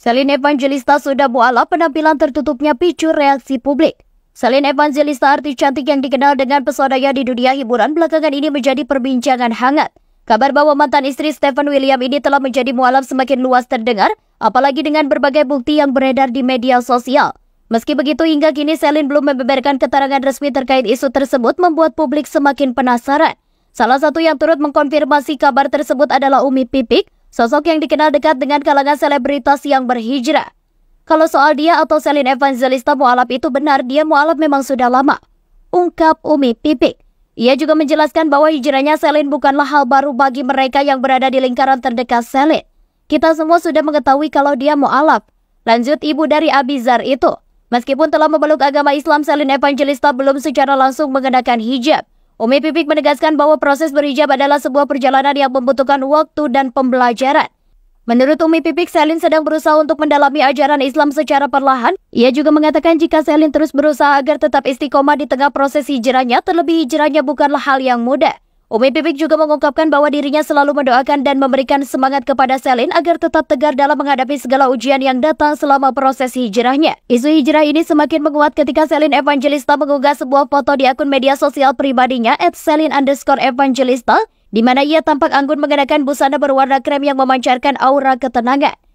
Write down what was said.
Selin Evangelista sudah mualaf penampilan tertutupnya picu reaksi publik. Selin Evangelista artis cantik yang dikenal dengan pesonanya di dunia hiburan belakangan ini menjadi perbincangan hangat. Kabar bahwa mantan istri Stephen William ini telah menjadi mualaf semakin luas terdengar, apalagi dengan berbagai bukti yang beredar di media sosial. Meski begitu, hingga kini Selin belum membeberkan keterangan resmi terkait isu tersebut membuat publik semakin penasaran. Salah satu yang turut mengkonfirmasi kabar tersebut adalah Umi Pipik, Sosok yang dikenal dekat dengan kalangan selebritas yang berhijrah. Kalau soal dia atau Selin Evangelista mualaf itu benar, dia mualaf memang sudah lama. Ungkap Umi Pipik. Ia juga menjelaskan bahwa hijrahnya Selin bukanlah hal baru bagi mereka yang berada di lingkaran terdekat Selin. Kita semua sudah mengetahui kalau dia mualaf. Lanjut ibu dari Abizar itu. Meskipun telah memeluk agama Islam, Selin Evangelista belum secara langsung mengenakan hijab. Umi Pipik menegaskan bahwa proses berhijab adalah sebuah perjalanan yang membutuhkan waktu dan pembelajaran. Menurut Umi Pipik, Selin sedang berusaha untuk mendalami ajaran Islam secara perlahan. Ia juga mengatakan jika Selin terus berusaha agar tetap istiqomah di tengah proses hijrahnya, terlebih hijrahnya bukanlah hal yang mudah. Umi Pipik juga mengungkapkan bahwa dirinya selalu mendoakan dan memberikan semangat kepada Selin agar tetap tegar dalam menghadapi segala ujian yang datang selama proses hijrahnya. Isu hijrah ini semakin menguat ketika Selin Evangelista mengunggah sebuah foto di akun media sosial pribadinya at Selin underscore Evangelista, di mana ia tampak anggun mengenakan busana berwarna krem yang memancarkan aura ketenangan.